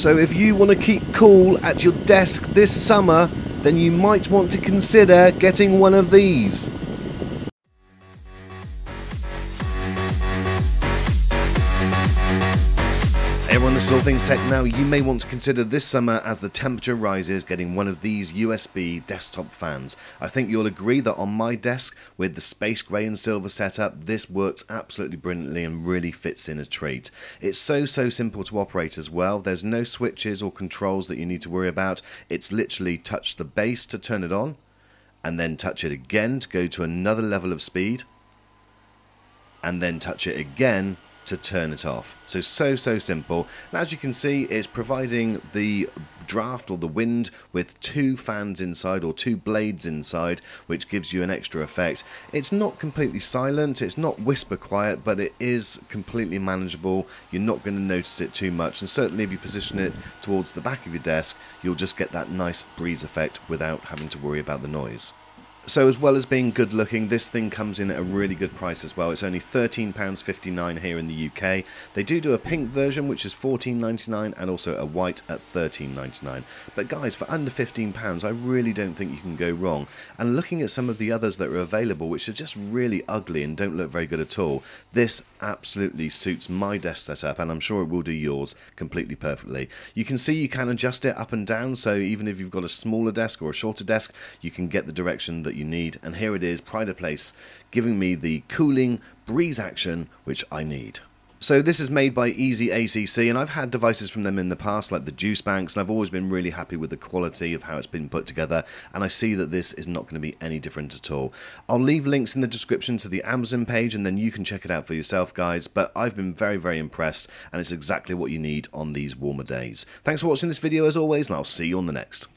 So if you want to keep cool at your desk this summer, then you might want to consider getting one of these. Everyone, this is All Things Tech Now. You may want to consider this summer as the temperature rises getting one of these USB desktop fans. I think you'll agree that on my desk, with the space grey and silver setup, this works absolutely brilliantly and really fits in a treat. It's so, so simple to operate as well. There's no switches or controls that you need to worry about. It's literally touch the base to turn it on, and then touch it again to go to another level of speed, and then touch it again to turn it off. So, so, so simple. And as you can see, it's providing the draft or the wind with two fans inside or two blades inside, which gives you an extra effect. It's not completely silent, it's not whisper quiet, but it is completely manageable. You're not going to notice it too much, and certainly if you position it towards the back of your desk, you'll just get that nice breeze effect without having to worry about the noise. So as well as being good looking, this thing comes in at a really good price as well. It's only £13.59 here in the UK. They do do a pink version, which is 14 pounds 99 and also a white at 13 pounds 99 But guys, for under £15, I really don't think you can go wrong. And looking at some of the others that are available, which are just really ugly and don't look very good at all, this absolutely suits my desk setup, and I'm sure it will do yours completely perfectly. You can see you can adjust it up and down, so even if you've got a smaller desk or a shorter desk, you can get the direction that that you need. And here it is, Pride of Place, giving me the cooling breeze action which I need. So this is made by Easy ACC, and I've had devices from them in the past, like the Juice Banks, and I've always been really happy with the quality of how it's been put together, and I see that this is not going to be any different at all. I'll leave links in the description to the Amazon page, and then you can check it out for yourself, guys, but I've been very, very impressed, and it's exactly what you need on these warmer days. Thanks for watching this video, as always, and I'll see you on the next.